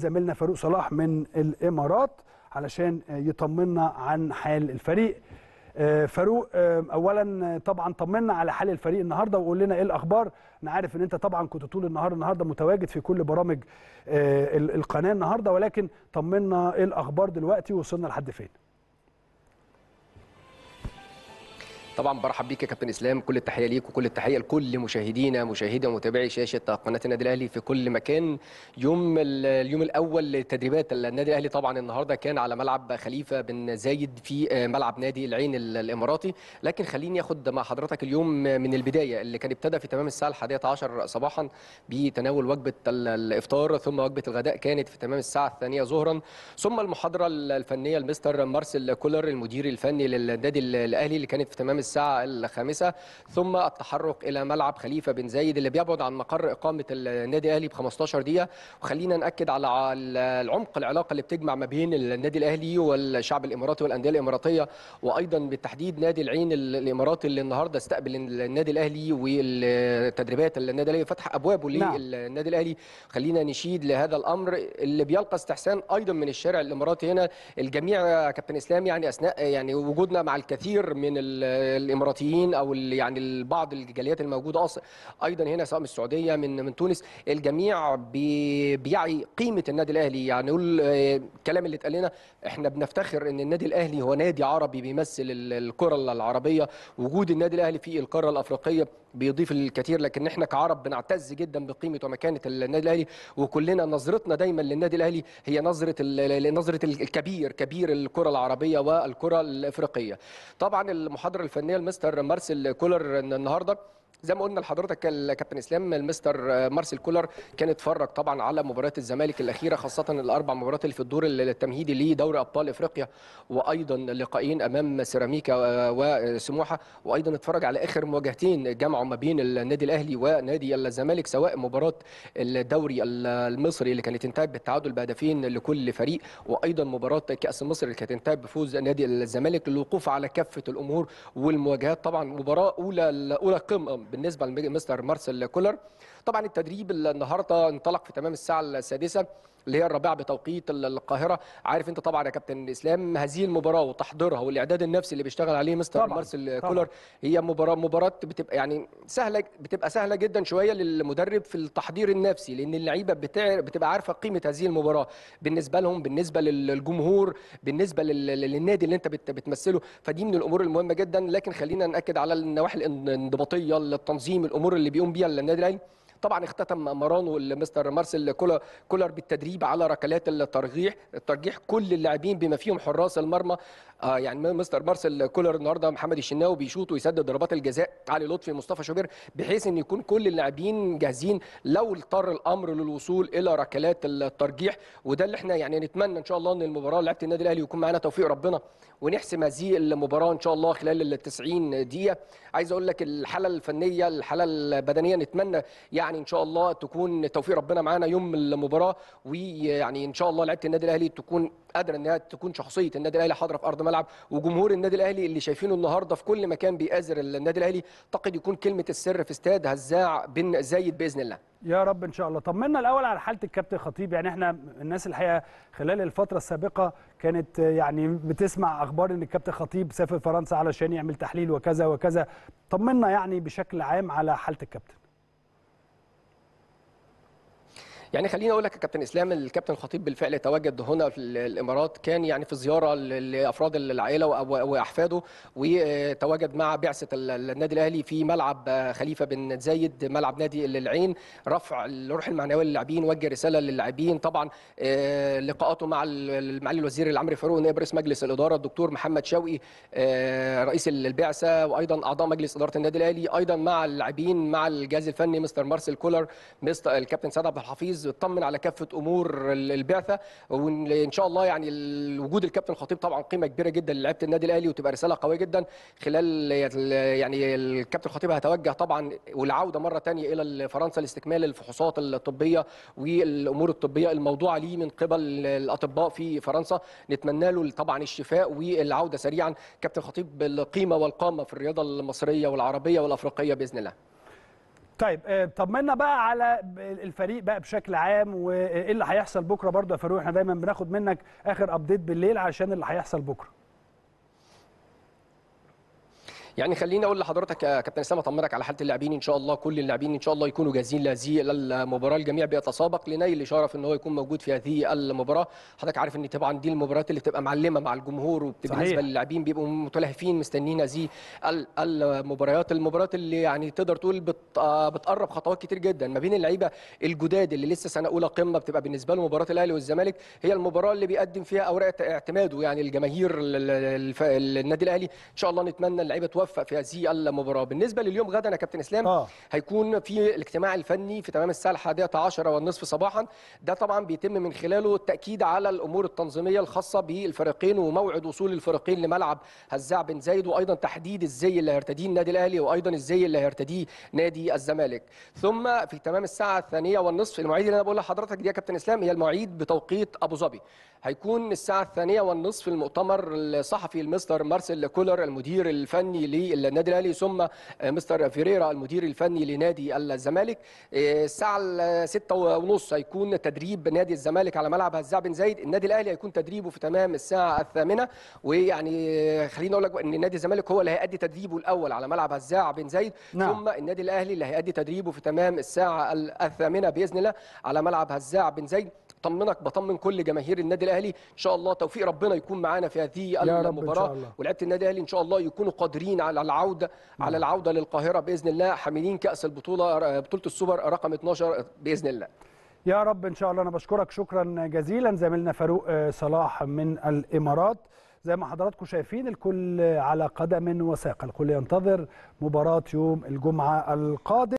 زميلنا فاروق صلاح من الامارات علشان يطمنا عن حال الفريق آه، فاروق آه، اولا آه، طبعا طمنا على حال الفريق النهارده وقول لنا ايه الاخبار انا عارف ان انت طبعا كنت طول النهار النهارده متواجد في كل برامج القناه النهارده ولكن طمنا ايه الاخبار دلوقتي وصلنا لحد فين طبعا برحب بيك يا كابتن اسلام كل التحيه ليك وكل التحيه لكل مشاهدينا مشاهدي ومتابعي شاشه قناه النادي الاهلي في كل مكان يوم اليوم الاول لتدريبات النادي الاهلي طبعا النهارده كان على ملعب خليفه بن زايد في آه، ملعب نادي العين الاماراتي لكن خليني اخد مع حضرتك اليوم من البدايه اللي كان ابتدى في تمام الساعه 11 صباحا بتناول وجبه الافطار ثم وجبه الغداء كانت في تمام الساعه الثانيه ظهرا ثم المحاضره الفنيه المستر مارسيل كولر المدير الفني للنادي الاهلي اللي كانت في تمام الساعة الساعة الخامسة ثم التحرك إلى ملعب خليفة بن زايد اللي بيبعد عن مقر إقامة النادي الأهلي ب 15 دقيقة وخلينا نأكد على العمق العلاقة اللي بتجمع ما بين النادي الأهلي والشعب الإماراتي والأندية الإماراتية وأيضا بالتحديد نادي العين الإماراتي اللي النهاردة استقبل النادي الأهلي والتدريبات النادي الأهلي فتح أبوابه نعم. للنادي الأهلي خلينا نشيد لهذا الأمر اللي بيلقى استحسان أيضا من الشارع الإماراتي هنا الجميع كابتن إسلام يعني أثناء يعني وجودنا مع الكثير من الاماراتيين او يعني بعض الجاليات الموجوده اصلا ايضا هنا سواء من السعوديه من من تونس الجميع بي بيعي قيمه النادي الاهلي يعني نقول آه، الكلام اللي اتقال لنا احنا بنفتخر ان النادي الاهلي هو نادي عربي بيمثل الكره العربيه وجود النادي الاهلي في القاره الافريقيه بيضيف الكثير لكن احنا كعرب بنعتز جدا بقيمه ومكانه النادي الاهلي وكلنا نظرتنا دايما للنادي الاهلي هي نظره نظره الكبير كبير الكره العربيه والكره الافريقيه طبعا المحاضره الفنيه لمستر مارسيل كولر النهارده زي ما قلنا لحضرتك الكابتن اسلام المستر مارسيل كولر كان اتفرج طبعا على مباريات الزمالك الاخيره خاصه الاربع مباريات اللي في الدور التمهيدي لدوري ابطال افريقيا وايضا لقائين امام سيراميكا آه، وسموحه وايضا اتفرج على اخر مواجهتين جمعوا ما بين النادي الاهلي ونادي الزمالك سواء مباراه الدوري المصري اللي كانت انتهت بالتعادل بهدفين لكل فريق وايضا مباراه كاس مصر اللي كانت انتهت بفوز نادي الزمالك للوقوف على كافه الامور والمواجهات طبعا مباراه اولى اولى قمه بالنسبه لمستر مارسيل كولر طبعا التدريب النهارده انطلق في تمام الساعه السادسه اللي هي الرابعه بتوقيت القاهره عارف انت طبعا يا كابتن اسلام هذه المباراه وتحضيرها والاعداد النفسي اللي بيشتغل عليه مستر مارسيل كولر هي مباراه مباراه بتبقى يعني سهله بتبقى سهله جدا شويه للمدرب في التحضير النفسي لان اللعيبه بتبقى عارفه قيمه هذه المباراه بالنسبه لهم بالنسبه للجمهور بالنسبه للنادي اللي انت بتمثله فدي من الامور المهمه جدا لكن خلينا ناكد على النواحي الانضباطيه التنظيم الامور اللي بيقوم بيها النادي الاهلي طبعا اختتم مرانو مستر مارسيل كولر بالتدريب على ركلات الترجيح الترجيح كل اللاعبين بما فيهم حراس المرمى آه يعني مستر مارسيل كولر النهارده محمد الشناوي بيشوط ويسدد ضربات الجزاء علي لطفي مصطفى شوبير بحيث ان يكون كل اللاعبين جاهزين لو اضطر الامر للوصول الى ركلات الترجيح وده اللي احنا يعني نتمنى ان شاء الله ان المباراه لعبه النادي الاهلي يكون معانا توفيق ربنا ونحسم هذه المباراه ان شاء الله خلال ال 90 دقيقه عايز اقول لك الحاله الفنيه الحاله البدنيه نتمنى يعني يعني ان شاء الله تكون توفيق ربنا معانا يوم المباراه ويعني ان شاء الله لعيبه النادي الاهلي تكون قادره انها تكون شخصيه النادي الاهلي حاضره في ارض ملعب وجمهور النادي الاهلي اللي شايفينه النهارده في كل مكان بيأزر النادي الاهلي اعتقد يكون كلمه السر في استاد هزاع بن زايد باذن الله يا رب ان شاء الله طمنا الاول على حاله الكابتن خطيب يعني احنا الناس الحقيقه خلال الفتره السابقه كانت يعني بتسمع اخبار ان الكابتن خطيب سافر فرنسا علشان يعمل تحليل وكذا وكذا طمنا يعني بشكل عام على حاله الكابتن يعني خليني اقول لك يا كابتن اسلام الكابتن خطيب بالفعل تواجد هنا في الامارات كان يعني في زياره لافراد العائله واحفاده وتواجد مع بعثه النادي الاهلي في ملعب آه، خليفه بن زايد ملعب نادي العين رفع الروح المعنويه للاعبين وجه رساله للاعبين طبعا آه، لقاءاته مع معالي الوزير العمري فاروق نائب رئيس مجلس الاداره الدكتور محمد شوقي آه، رئيس البعثه وايضا اعضاء مجلس اداره النادي الاهلي ايضا مع اللاعبين مع الجهاز الفني مستر مارسيل كولر مستر الكابتن سعد عبد الحفيظ عايز اطمن على كافه امور البعثه وان شاء الله يعني وجود الكابتن الخطيب طبعا قيمه كبيره جدا للعبه النادي الاهلي وتبقى رساله قويه جدا خلال يعني الكابتن الخطيب هيتوجه طبعا والعوده مره ثانيه الى فرنسا لاستكمال الفحوصات الطبيه والامور الطبيه الموضوعه ليه من قبل الاطباء في فرنسا نتمنى له طبعا الشفاء والعوده سريعا كابتن الخطيب القيمه والقامه في الرياضه المصريه والعربيه والافريقيه باذن الله طيب آه، طمنا بقى على الفريق بقى بشكل عام وايه اللي هيحصل بكره برضه يا فاروق احنا دايما بناخد منك اخر ابديت بالليل عشان اللي هيحصل بكره يعني خليني اقول لحضرتك يا كابتن اسامه اطمنك على حاله اللاعبين ان شاء الله كل اللاعبين ان شاء الله يكونوا جاهزين لهذه المباراه الجميع بيتسابق لنيل شرف ان هو يكون موجود في هذه المباراه حضرتك عارف ان طبعا دي المباريات اللي بتبقى معلمه مع الجمهور وبالنسبه للاعبين بيبقوا متلهفين مستنيين هذه المباريات المباريات اللي يعني تقدر تقول بتقرب خطوات كتير جدا ما بين اللعيبه الجداد اللي لسه سنه اولى قمه بتبقى بالنسبه له مباراه الاهلي والزمالك هي المباراه اللي بيقدم فيها اوراق اعتماده يعني الجماهير النادي الاهلي ان شاء الله نتمنى اللعيبه يتوفق في هذه المباراه بالنسبه لليوم غدا يا كابتن اسلام آه. هيكون في الاجتماع الفني في تمام الساعه 11 والنصف صباحا ده طبعا بيتم من خلاله التاكيد على الامور التنظيميه الخاصه بالفريقين وموعد وصول الفريقين لملعب هزاع بن زايد وايضا تحديد الزي اللي هيرتديه النادي الاهلي وايضا الزي اللي هيرتديه نادي الزمالك ثم في تمام الساعه الثانية والنصف المواعيد اللي انا بقول لحضرتك دي يا كابتن اسلام هي المواعيد بتوقيت ابو ظبي هيكون الساعه الثانية والنصف المؤتمر الصحفي المستر مارسيل كولر المدير الفني للنادي الاهلي ثم آه، مستر فيريرا المدير الفني لنادي الزمالك آه، الساعه 6:30 هيكون تدريب نادي الزمالك على ملعب هزاع بن زايد النادي الاهلي هيكون تدريبه في تمام الساعه الثامنة ويعني آه، خليني اقول لك ان نادي الزمالك هو اللي هيأدي تدريبه الاول على ملعب هزاع بن زايد نعم. ثم النادي الاهلي اللي هيأدي تدريبه في تمام الساعه الثامنة باذن الله على ملعب هزاع بن زايد طمنك بطمن كل جماهير النادي الاهلي ان شاء الله توفيق ربنا يكون معانا في هذه المباراه ولعيبه النادي الاهلي ان شاء الله يكونوا قادرين على العوده مم. على نعم. العوده للقاهره باذن الله حاملين كاس البطوله بطوله السوبر رقم 12 باذن الله يا رب ان شاء الله انا بشكرك شكرا جزيلا زميلنا فاروق آه، صلاح من الامارات زي ما حضراتكم شايفين الكل على قدم وساق الكل ينتظر مباراه يوم الجمعه القادم